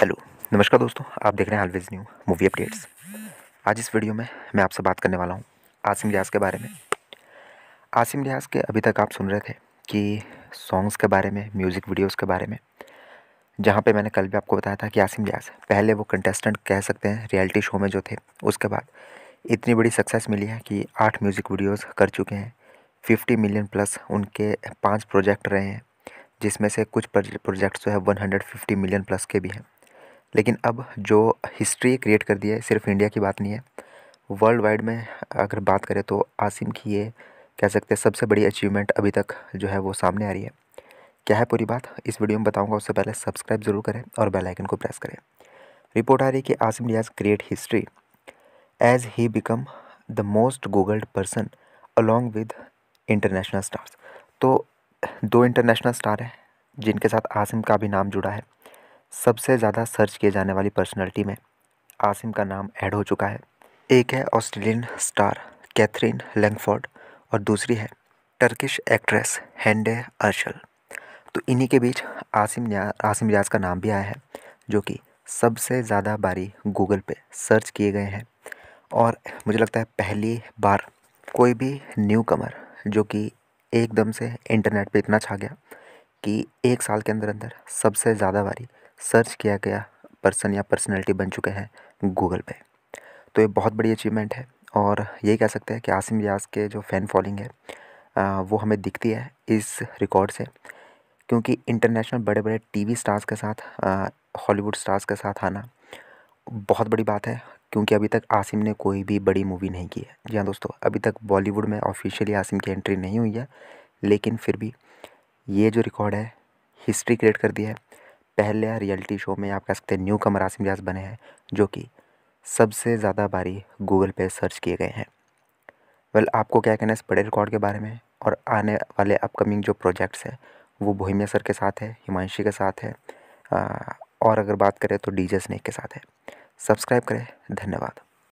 hello नमस्कार दोस्तों आप देख रहे हैं ऑलवेज न्यू मूवी अपडेट्स आज इस वीडियो में मैं आपसे बात करने वाला हूँ आसिम रियाज के बारे में आसिम रियाज के अभी तक आप सुन रहे थे कि सॉन्ग्स के बारे में म्यूज़िक वीडियोस के बारे में जहाँ पे मैंने कल भी आपको बताया था कि आसिम रियाज पहले वो कंटेस्टेंट कह सकते हैं रियलिटी शो में जो थे उसके बाद इतनी बड़ी सक्सेस मिली है कि आठ म्यूज़िक वीडियोज़ कर चुके हैं फिफ्टी मिलियन प्लस उनके पाँच प्रोजेक्ट रहे हैं जिसमें से कुछ प्रोजेक्ट्स जो है वन मिलियन प्लस के भी हैं लेकिन अब जो हिस्ट्री क्रिएट कर दी है सिर्फ इंडिया की बात नहीं है वर्ल्ड वाइड में अगर बात करें तो आसिम की ये कह सकते हैं सबसे बड़ी अचीवमेंट अभी तक जो है वो सामने आ रही है क्या है पूरी बात इस वीडियो में बताऊंगा उससे पहले सब्सक्राइब ज़रूर करें और बेल आइकन को प्रेस करें रिपोर्ट आ रही है कि Asim Riaz create history as he become the most googled person along with international stars तो दो इंटरनेशनल स्टार हैं जिनके साथ आसिम का भी नाम जुड़ा है सबसे ज़्यादा सर्च किए जाने वाली पर्सनैलिटी में आसिम का नाम ऐड हो चुका है एक है ऑस्ट्रेलियन स्टार कैथरीन लैंगफोर्ड और दूसरी है टर्किश एक्ट्रेस हैंडे अर्शल तो इन्हीं के बीच आसिम आसिम रियाज का नाम भी आया है जो कि सबसे ज़्यादा बारी गूगल पे सर्च किए गए हैं और मुझे लगता है पहली बार कोई भी न्यू कमर जो कि एकदम से इंटरनेट पे इतना छा गया कि एक साल के अंदर अंदर सबसे ज़्यादा बारी सर्च किया गया पर्सन या पर्सनैलिटी बन चुके हैं गूगल पे तो ये बहुत बड़ी अचीवमेंट है और यही कह सकते हैं कि आसिम रियाज के जो फ़ैन फॉलोइंग है वो हमें दिखती है इस रिकॉर्ड से क्योंकि इंटरनेशनल बड़े बड़े टीवी स्टार्स के साथ हॉलीवुड स्टार्स के साथ आना बहुत बड़ी बात है क्योंकि अभी तक आसिम ने कोई भी बड़ी मूवी नहीं की है जी हाँ दोस्तों अभी तक बॉलीवुड में ऑफिशियली आसिम की एंट्री नहीं हुई है लेकिन फिर भी ये जो रिकॉर्ड है हिस्ट्री क्रिएट कर दिया है पहले रियलिटी शो में आप कह सकते हैं न्यू कमर आसिम रियाज बने हैं जो कि सबसे ज़्यादा बारी गूगल पे सर्च किए गए हैं वेल आपको क्या कहना है इस बड़े रिकॉर्ड के बारे में और आने वाले अपकमिंग जो प्रोजेक्ट्स हैं वो भोहिमिया सर के साथ है हिमांशी के साथ है और अगर बात करें तो डी जे स्नेक के साथ है सब्सक्राइब करें धन्यवाद